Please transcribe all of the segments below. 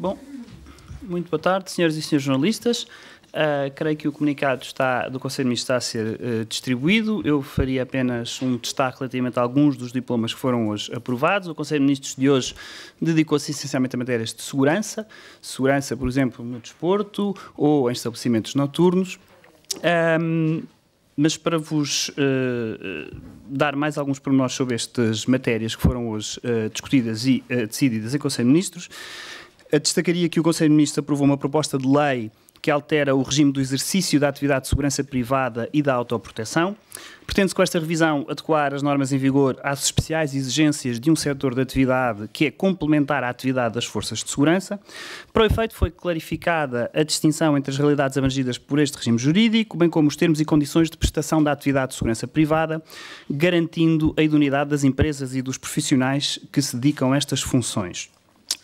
Bom, muito boa tarde, senhoras e senhores jornalistas. Uh, creio que o comunicado está, do Conselho de Ministros está a ser uh, distribuído. Eu faria apenas um destaque relativamente a alguns dos diplomas que foram hoje aprovados. O Conselho de Ministros de hoje dedicou-se essencialmente a matérias de segurança, segurança, por exemplo, no desporto ou em estabelecimentos noturnos. Um, ah, mas para vos uh, dar mais alguns pormenores sobre estas matérias que foram hoje discutidas e decididas em Conselho de Ministros, destacaria que o Conselho de Ministros aprovou uma proposta de lei que altera o regime do exercício da atividade de segurança privada e da autoproteção. Pretende-se com esta revisão adequar as normas em vigor às especiais exigências de um setor de atividade que é complementar à atividade das forças de segurança. Para o efeito foi clarificada a distinção entre as realidades abrangidas por este regime jurídico, bem como os termos e condições de prestação da atividade de segurança privada, garantindo a idoneidade das empresas e dos profissionais que se dedicam a estas funções.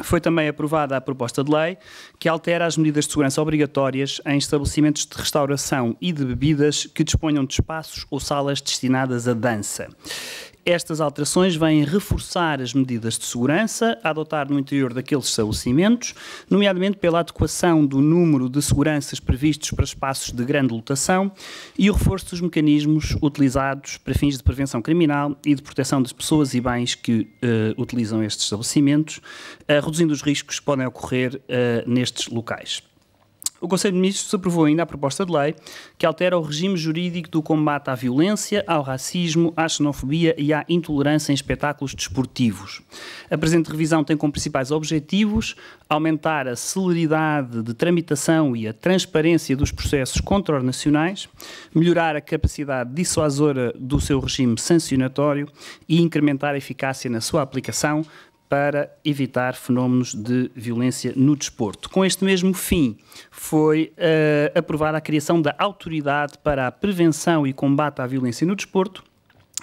Foi também aprovada a proposta de lei que altera as medidas de segurança obrigatórias em estabelecimentos de restauração e de bebidas que disponham de espaços ou salas destinadas à dança. Estas alterações vêm reforçar as medidas de segurança a adotar no interior daqueles estabelecimentos, nomeadamente pela adequação do número de seguranças previstos para espaços de grande lotação e o reforço dos mecanismos utilizados para fins de prevenção criminal e de proteção das pessoas e bens que uh, utilizam estes estabelecimentos, uh, reduzindo os riscos que podem ocorrer uh, nestes locais. O Conselho de Ministros aprovou ainda a proposta de lei que altera o regime jurídico do combate à violência, ao racismo, à xenofobia e à intolerância em espetáculos desportivos. A presente revisão tem como principais objetivos aumentar a celeridade de tramitação e a transparência dos processos contra-nacionais, melhorar a capacidade dissuasora do seu regime sancionatório e incrementar a eficácia na sua aplicação, para evitar fenómenos de violência no desporto. Com este mesmo fim, foi uh, aprovada a criação da Autoridade para a Prevenção e Combate à Violência no Desporto,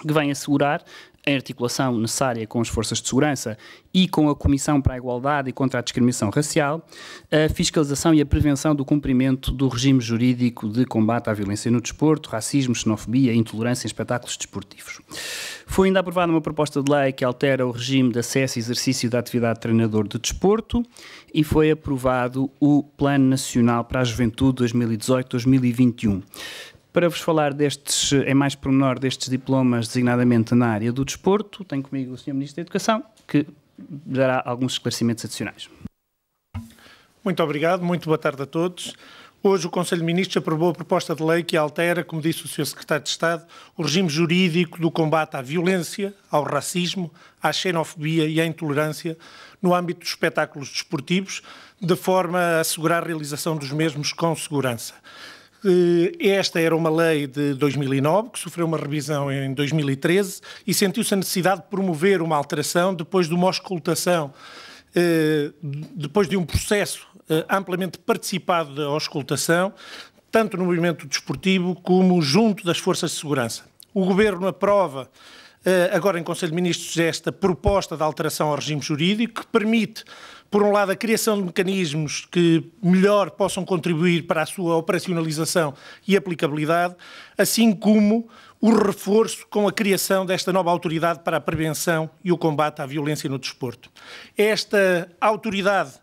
que vem assegurar em articulação necessária com as forças de segurança e com a Comissão para a Igualdade e contra a Discriminação Racial, a fiscalização e a prevenção do cumprimento do regime jurídico de combate à violência no desporto, racismo, xenofobia e intolerância em espetáculos desportivos. Foi ainda aprovada uma proposta de lei que altera o regime de acesso e exercício da atividade de treinador de desporto e foi aprovado o Plano Nacional para a Juventude 2018-2021. Para vos falar destes, em mais pormenor, destes diplomas, designadamente na área do desporto, tenho comigo o Sr. Ministro da Educação, que dará alguns esclarecimentos adicionais. Muito obrigado, muito boa tarde a todos. Hoje o Conselho de Ministros aprovou a proposta de lei que altera, como disse o Sr. Secretário de Estado, o regime jurídico do combate à violência, ao racismo, à xenofobia e à intolerância no âmbito dos espetáculos desportivos, de forma a assegurar a realização dos mesmos com segurança. Eh, esta era uma lei de 2009, que sofreu uma revisão em 2013 e sentiu-se a necessidade de promover uma alteração depois de uma auscultação, eh, depois de um processo eh, amplamente participado da auscultação, tanto no movimento desportivo como junto das forças de segurança. O Governo aprova agora em Conselho de Ministros esta proposta de alteração ao regime jurídico que permite por um lado, a criação de mecanismos que melhor possam contribuir para a sua operacionalização e aplicabilidade, assim como o reforço com a criação desta nova autoridade para a prevenção e o combate à violência no desporto. Esta autoridade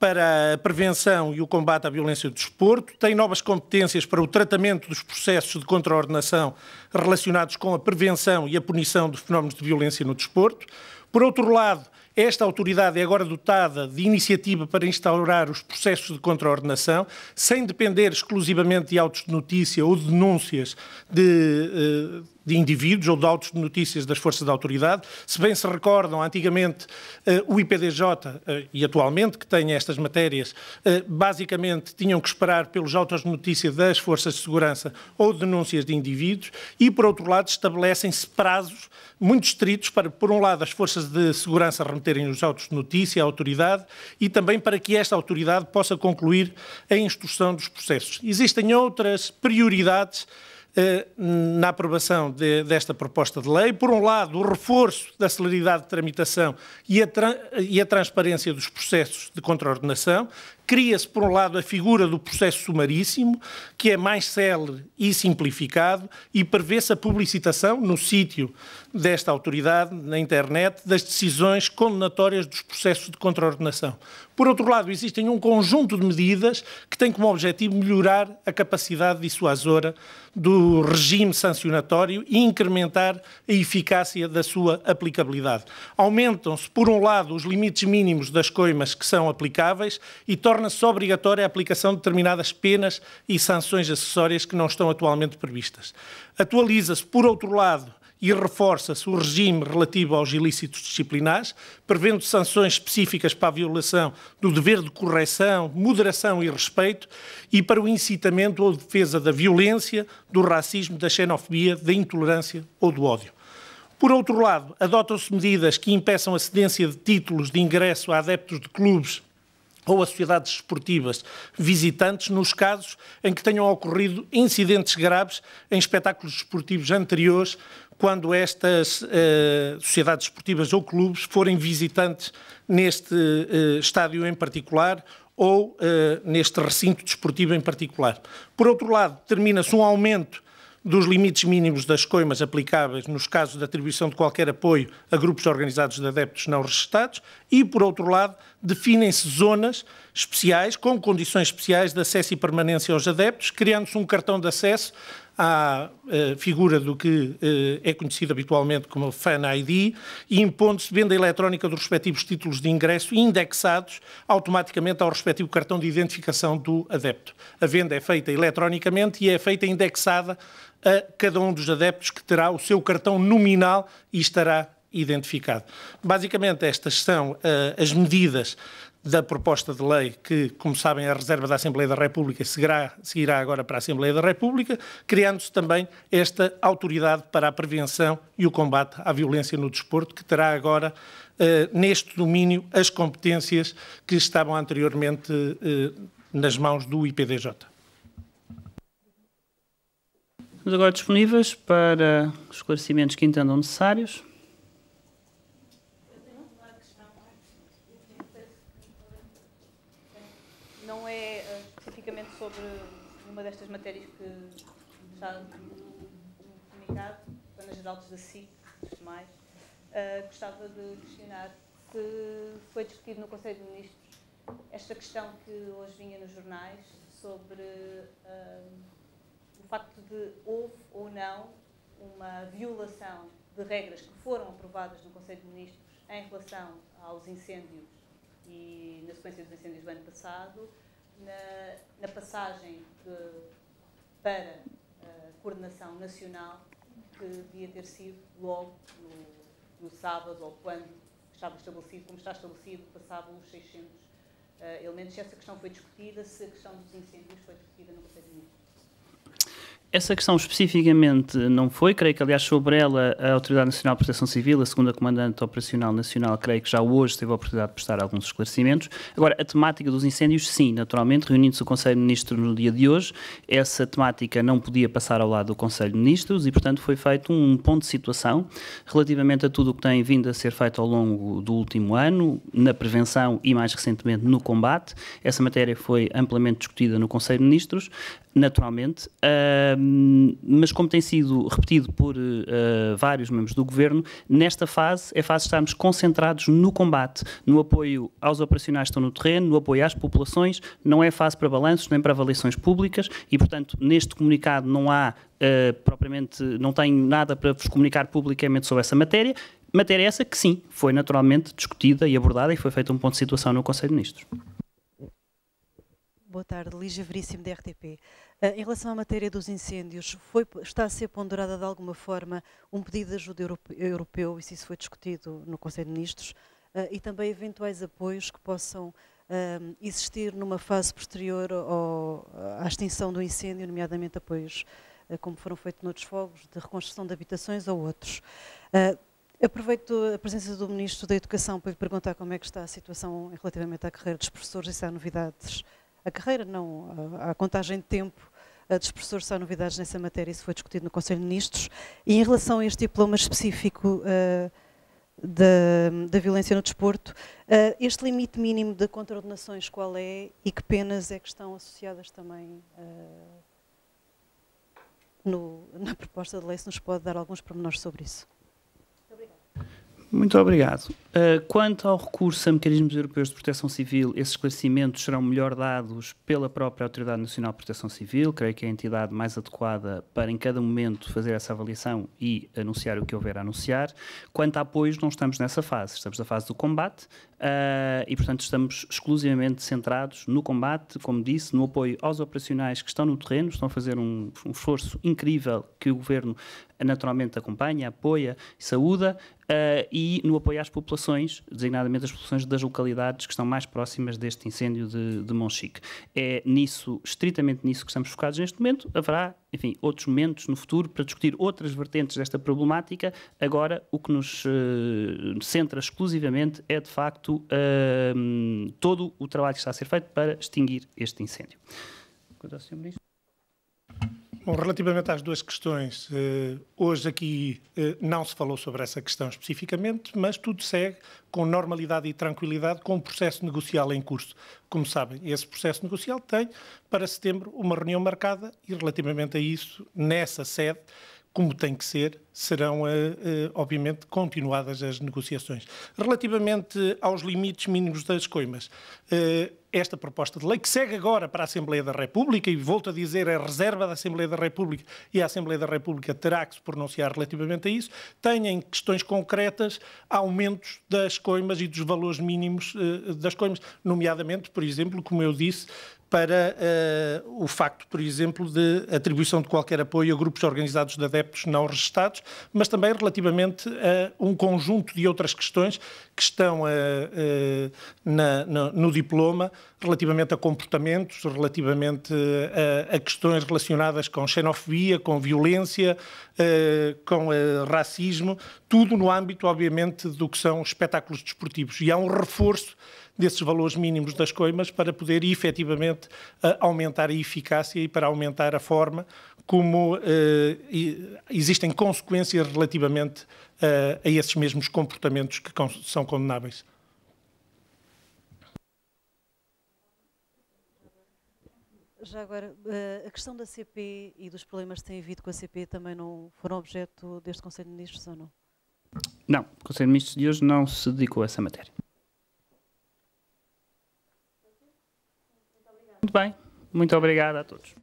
para a prevenção e o combate à violência do desporto, tem novas competências para o tratamento dos processos de contraordenação relacionados com a prevenção e a punição de fenómenos de violência no desporto. Por outro lado, esta autoridade é agora dotada de iniciativa para instaurar os processos de contraordenação, sem depender exclusivamente de autos de notícia ou de denúncias de eh, de indivíduos ou de autos de notícias das forças da autoridade. Se bem se recordam, antigamente eh, o IPDJ, eh, e atualmente que tem estas matérias, eh, basicamente tinham que esperar pelos autos de notícia das forças de segurança ou denúncias de indivíduos e, por outro lado, estabelecem-se prazos muito estritos para, por um lado, as forças de segurança remeterem os autos de notícia à autoridade e também para que esta autoridade possa concluir a instrução dos processos. Existem outras prioridades eh, na aprovação de, desta proposta de lei. Por um lado, o reforço da celeridade de tramitação e a, tra e a transparência dos processos de contraordenação, Cria-se, por um lado, a figura do processo sumaríssimo, que é mais célere e simplificado, e prevê-se a publicitação no sítio desta autoridade, na internet, das decisões condenatórias dos processos de contraordenação. Por outro lado, existem um conjunto de medidas que têm como objetivo melhorar a capacidade dissuasora do regime sancionatório e incrementar a eficácia da sua aplicabilidade. Aumentam-se, por um lado, os limites mínimos das coimas que são aplicáveis e tornam torna-se obrigatória a aplicação de determinadas penas e sanções acessórias que não estão atualmente previstas. Atualiza-se, por outro lado, e reforça-se o regime relativo aos ilícitos disciplinares, prevendo sanções específicas para a violação do dever de correção, moderação e respeito e para o incitamento ou defesa da violência, do racismo, da xenofobia, da intolerância ou do ódio. Por outro lado, adotam-se medidas que impeçam a cedência de títulos de ingresso a adeptos de clubes ou as sociedades esportivas visitantes nos casos em que tenham ocorrido incidentes graves em espetáculos esportivos anteriores, quando estas eh, sociedades esportivas ou clubes forem visitantes neste eh, estádio em particular ou eh, neste recinto desportivo em particular. Por outro lado, termina-se um aumento dos limites mínimos das coimas aplicáveis nos casos de atribuição de qualquer apoio a grupos organizados de adeptos não registados e, por outro lado, definem-se zonas especiais, com condições especiais de acesso e permanência aos adeptos, criando-se um cartão de acesso à uh, figura do que uh, é conhecido habitualmente como Fan ID e impondo-se venda eletrónica dos respectivos títulos de ingresso indexados automaticamente ao respectivo cartão de identificação do adepto. A venda é feita eletronicamente e é feita indexada a cada um dos adeptos que terá o seu cartão nominal e estará identificado. Basicamente, estas são uh, as medidas da proposta de lei que, como sabem, a reserva da Assembleia da República seguirá, seguirá agora para a Assembleia da República, criando-se também esta autoridade para a prevenção e o combate à violência no desporto, que terá agora eh, neste domínio as competências que estavam anteriormente eh, nas mãos do IPDJ. Estamos agora disponíveis para esclarecimentos que entendam necessários. foi discutido no Conselho de Ministros esta questão que hoje vinha nos jornais sobre ah, o facto de houve ou não uma violação de regras que foram aprovadas no Conselho de Ministros em relação aos incêndios e na sequência dos incêndios do ano passado, na, na passagem de, para ah, a coordenação nacional que devia ter sido logo no, no sábado ou quando estava estabelecido, como está estabelecido, passavam os 600 uh, eh, elementos. Se essa questão foi discutida, se a questão dos incêndios foi discutida no Conselho de Ministros. Essa questão especificamente não foi, creio que, aliás, sobre ela, a Autoridade Nacional de Proteção Civil, a segunda Comandante Operacional Nacional, creio que já hoje teve a oportunidade de prestar alguns esclarecimentos. Agora, a temática dos incêndios, sim, naturalmente, reunindo-se o Conselho de Ministros no dia de hoje, essa temática não podia passar ao lado do Conselho de Ministros e, portanto, foi feito um ponto de situação relativamente a tudo o que tem vindo a ser feito ao longo do último ano, na prevenção e, mais recentemente, no combate. Essa matéria foi amplamente discutida no Conselho de Ministros, naturalmente. Uh, mas como tem sido repetido por uh, vários membros do governo, nesta fase é fase de estarmos concentrados no combate, no apoio aos operacionais que estão no terreno, no apoio às populações, não é fase para balanços nem para avaliações públicas e, portanto, neste comunicado não há Uh, propriamente não tenho nada para vos comunicar publicamente sobre essa matéria. Matéria essa que sim, foi naturalmente discutida e abordada e foi feito um ponto de situação no Conselho de Ministros. Boa tarde, Lígia Veríssimo, da RTP. Ah, em relação à matéria dos incêndios, foi, está a ser ponderada de alguma forma um pedido de ajuda europeu, e se isso foi discutido no Conselho de Ministros, ah, e também eventuais apoios que possam ah, existir numa fase posterior ao, à extinção do incêndio, nomeadamente apoios, como foram feitos noutros fogos, de reconstrução de habitações ou outros. Aproveito a presença do Ministro da Educação para lhe perguntar como é que está a situação relativamente à carreira dos professores e se há novidades a carreira, não a, a contagem de tempo dos professores há novidades nessa matéria, isso foi discutido no Conselho de Ministros. E em relação a este diploma específico uh, da, da, violência no desporto, uh, este limite mínimo de contraordenações qual é e que penas é que estão associadas também uh, no, na proposta de lei, se nos pode dar alguns pormenores sobre isso? Muito obrigado. Uh, quanto ao recurso a mecanismos europeus de proteção civil, esses esclarecimentos serão melhor dados pela própria Autoridade Nacional de Proteção Civil. Creio que é a entidade mais adequada para, em cada momento, fazer essa avaliação e anunciar o que houver a anunciar. Quanto a apoios, não estamos nessa fase. Estamos na fase do combate uh, e, portanto, estamos exclusivamente centrados no combate, como disse, no apoio aos operacionais que estão no terreno, estão a fazer um, um esforço incrível que o Governo naturalmente acompanha, apoia, saúda uh, e no apoio às populações, designadamente as populações das localidades que estão mais próximas deste incêndio de, de Monchique. É nisso, estritamente nisso que estamos focados neste momento. Haverá, enfim, outros momentos no futuro para discutir outras vertentes desta problemática. Agora, o que nos uh, centra exclusivamente é, de facto, uh, todo o trabalho que está a ser feito para extinguir este incêndio. Quanto Sr. Ministro. Bom, relativamente às duas questões, eh, hoje aqui eh, não se falou sobre essa questão especificamente, mas tudo segue com normalidade e tranquilidade com o processo negocial em curso. Como sabem, esse processo negocial tem para setembro uma reunião marcada e, relativamente a isso, nessa sede, como tem que ser, serão, eh, obviamente, continuadas as negociações. Relativamente aos limites mínimos das coimas, esta proposta de lei, que segue agora para a Assembleia da República, e volto a dizer, é reserva da Assembleia da República, e a Assembleia da República terá que se pronunciar relativamente a isso, tenha em questões concretas aumentos das coimas e dos valores mínimos eh, das coimas, nomeadamente, por exemplo, como eu disse, para uh, o facto, por exemplo, de atribuição de qualquer apoio a grupos organizados de adeptos não registados, mas também relativamente a um conjunto de outras questões que estão uh, uh, na, no, no diploma relativamente a comportamentos, relativamente a, a, questões relacionadas com xenofobia, com violência, eh, com eh, racismo, tudo no âmbito, obviamente, do que são espetáculos desportivos. E há um reforço desses valores mínimos das coimas para poder efetivamente eh, aumentar a eficácia e para aumentar a forma como existem consequências relativamente a esses mesmos comportamentos que são condenáveis. Já agora, eh, a questão da CP e dos problemas que têm havido com a CP também não foram objeto deste Conselho de Ministros ou não? Não, o Conselho de Ministros de hoje não se dedicou a essa matéria. Muito bem, muito obrigado a todos.